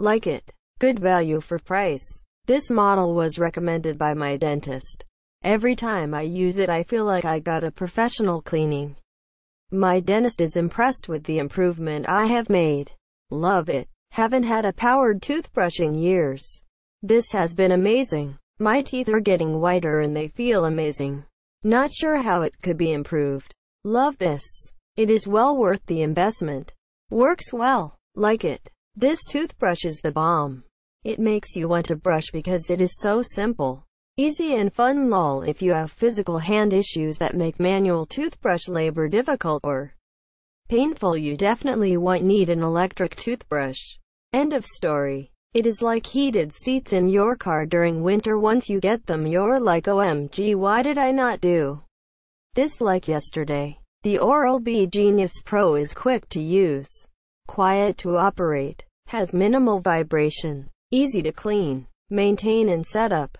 like it. Good value for price. This model was recommended by my dentist. Every time I use it I feel like I got a professional cleaning. My dentist is impressed with the improvement I have made. Love it. Haven't had a powered toothbrush in years. This has been amazing. My teeth are getting whiter and they feel amazing. Not sure how it could be improved. Love this. It is well worth the investment. Works well. Like it. This toothbrush is the bomb. It makes you want to brush because it is so simple. Easy and fun lol if you have physical hand issues that make manual toothbrush labor difficult or painful you definitely won't need an electric toothbrush. End of story. It is like heated seats in your car during winter once you get them you're like OMG why did I not do this like yesterday. The Oral-B Genius Pro is quick to use quiet to operate, has minimal vibration, easy to clean, maintain and set up,